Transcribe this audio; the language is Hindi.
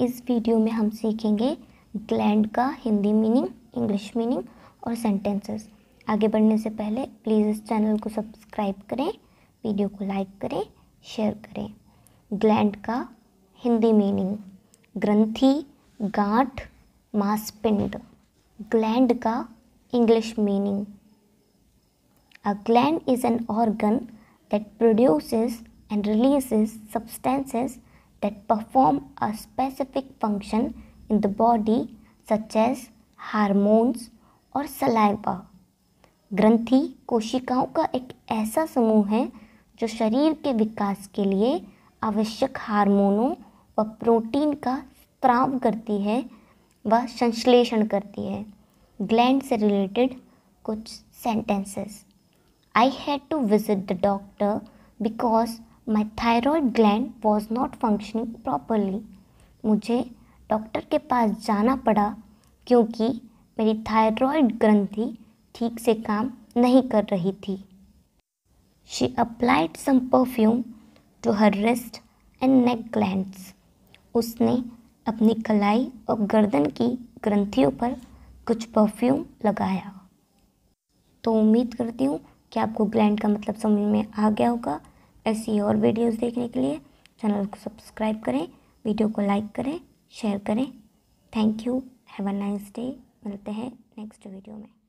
इस वीडियो में हम सीखेंगे ग्लैंड का हिंदी मीनिंग इंग्लिश मीनिंग और सेंटेंसेस आगे बढ़ने से पहले प्लीज़ इस चैनल को सब्सक्राइब करें वीडियो को लाइक करें शेयर करें ग्लैंड का हिंदी मीनिंग ग्रंथि गांठ मांसपिंड ग्लैंड का English meaning a gland is an organ that produces and releases substances that perform a specific function in the body such as hormones और saliva. ग्रंथि कोशिकाओं का एक ऐसा समूह है जो शरीर के विकास के लिए आवश्यक हार्मोनों व प्रोटीन का स्त्राव करती है व संश्लेषण करती है ग्लैंड से रिलेटेड कुछ sentences I had to visit the doctor because my thyroid gland was not functioning properly मुझे डॉक्टर के पास जाना पड़ा क्योंकि मेरी थायरॉयड ग्रंथि ठीक से काम नहीं कर रही थी she applied some perfume to her wrist and neck glands उसने अपनी कलाई और गर्दन की ग्रंथियों पर कुछ परफ्यूम लगाया तो उम्मीद करती हूँ कि आपको ग्लैंड का मतलब समझ में आ गया होगा ऐसी और वीडियोस देखने के लिए चैनल को सब्सक्राइब करें वीडियो को लाइक करें शेयर करें thank you have a nice day मिलते हैं नेक्स्ट वीडियो में